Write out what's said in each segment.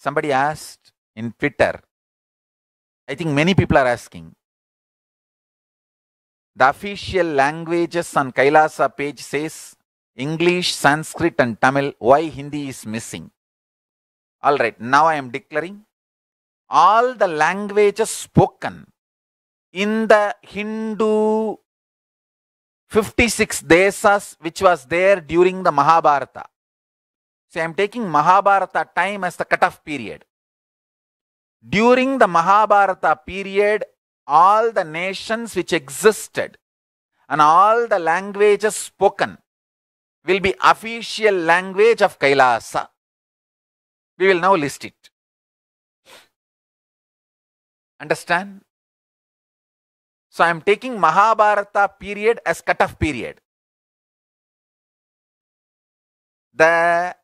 Somebody asked in Twitter, I think many people are asking, the official languages on Kailasa page says English, Sanskrit, and Tamil. Why Hindi is missing? All right, now I am declaring all the languages spoken in the Hindu 56 desas which was there during the Mahabharata See, I am taking Mahabharata time as the cutoff period. During the Mahabharata period, all the nations which existed and all the languages spoken will be official language of Kailasa. We will now list it. Understand? So I am taking Mahabharata period as cutoff period. The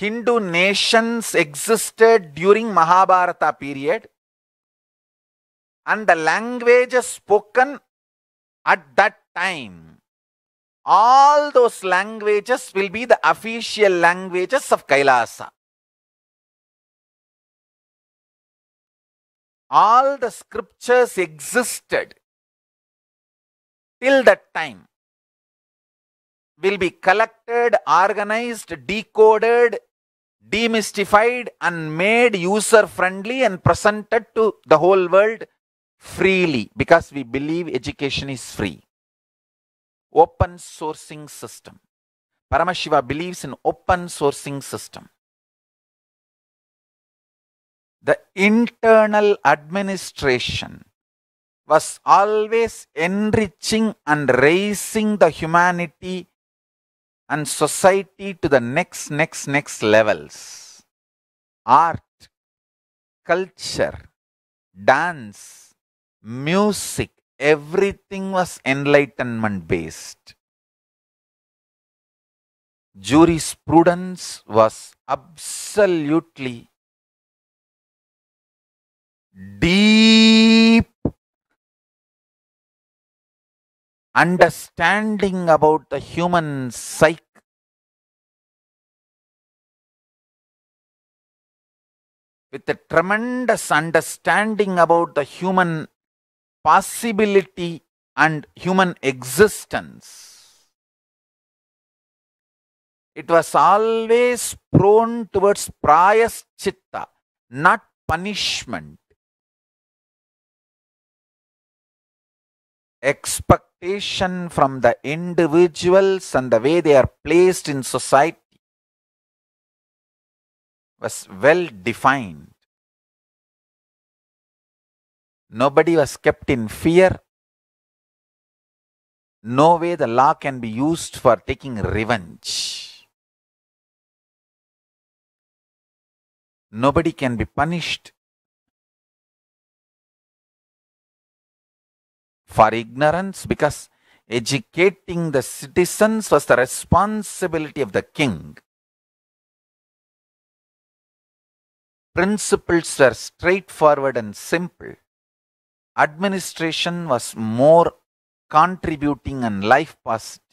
Hindu nations existed during Mahabharata period and the languages spoken at that time. All those languages will be the official languages of Kailasa. All the scriptures existed till that time will be collected, organized, decoded, demystified, and made user friendly and presented to the whole world freely because we believe education is free. Open sourcing system. Paramashiva believes in open sourcing system. The internal administration was always enriching and raising the humanity and society to the next, next, next levels. Art, culture, dance, music, everything was enlightenment based. Jurisprudence was absolutely deep understanding about the human psyche. With a tremendous understanding about the human possibility and human existence. It was always prone towards prayas chitta, not punishment. expectation from the individuals and the way they are placed in society was well defined. Nobody was kept in fear. No way the law can be used for taking revenge. Nobody can be punished for ignorance because educating the citizens was the responsibility of the king. Principles were straightforward and simple. Administration was more contributing and life positive.